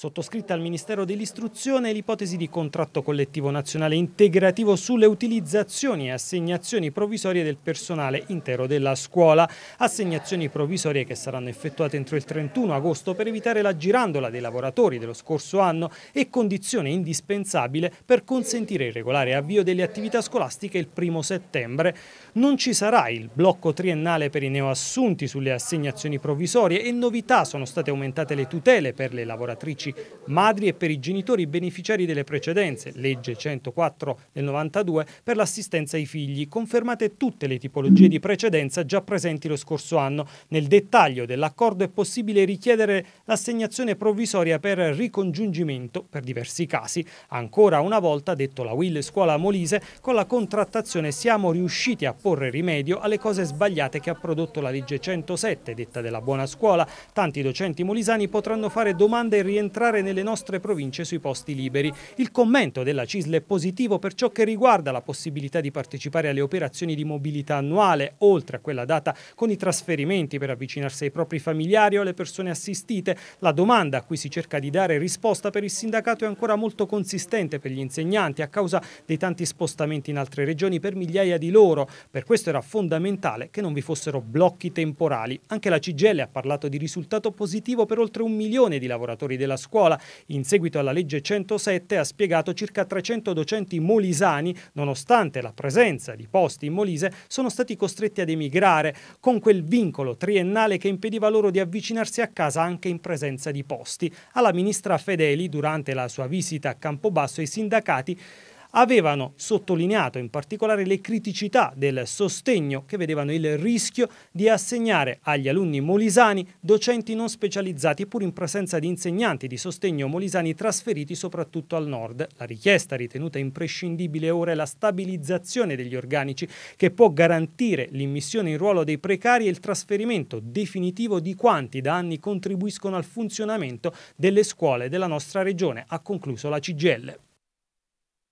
Sottoscritta al Ministero dell'Istruzione l'ipotesi di contratto collettivo nazionale integrativo sulle utilizzazioni e assegnazioni provvisorie del personale intero della scuola. Assegnazioni provvisorie che saranno effettuate entro il 31 agosto per evitare la girandola dei lavoratori dello scorso anno e condizione indispensabile per consentire il regolare avvio delle attività scolastiche il primo settembre. Non ci sarà il blocco triennale per i neoassunti sulle assegnazioni provvisorie e novità sono state aumentate le tutele per le lavoratrici pediatrici, madri e per i genitori beneficiari delle precedenze, legge 104 del 92, per l'assistenza ai figli, confermate tutte le tipologie di precedenza già presenti lo scorso anno. Nel dettaglio dell'accordo è possibile richiedere l'assegnazione provvisoria per ricongiungimento per diversi casi. Ancora una volta, detto la Will Scuola Molise, con la contrattazione siamo riusciti a porre rimedio alle cose sbagliate che ha prodotto la legge 107, detta della buona scuola. Tanti docenti molisani potranno fare domande e rientrare entrare nelle nostre province sui posti liberi. Il commento della CISL è positivo per ciò che riguarda la possibilità di partecipare alle operazioni di mobilità annuale, oltre a quella data con i trasferimenti per avvicinarsi ai propri familiari o alle persone assistite. La domanda a cui si cerca di dare risposta per il sindacato è ancora molto consistente per gli insegnanti a causa dei tanti spostamenti in altre regioni per migliaia di loro. Per questo era fondamentale che non vi fossero blocchi temporali. Anche la CGL ha parlato di risultato positivo per oltre un milione di lavoratori della scuola. In seguito alla legge 107 ha spiegato circa 300 docenti molisani, nonostante la presenza di posti in Molise, sono stati costretti ad emigrare con quel vincolo triennale che impediva loro di avvicinarsi a casa anche in presenza di posti. Alla ministra Fedeli, durante la sua visita a Campobasso, i sindacati avevano sottolineato in particolare le criticità del sostegno che vedevano il rischio di assegnare agli alunni molisani docenti non specializzati pur in presenza di insegnanti di sostegno molisani trasferiti soprattutto al nord. La richiesta ritenuta imprescindibile ora è la stabilizzazione degli organici che può garantire l'immissione in ruolo dei precari e il trasferimento definitivo di quanti da anni contribuiscono al funzionamento delle scuole della nostra regione, ha concluso la CGL.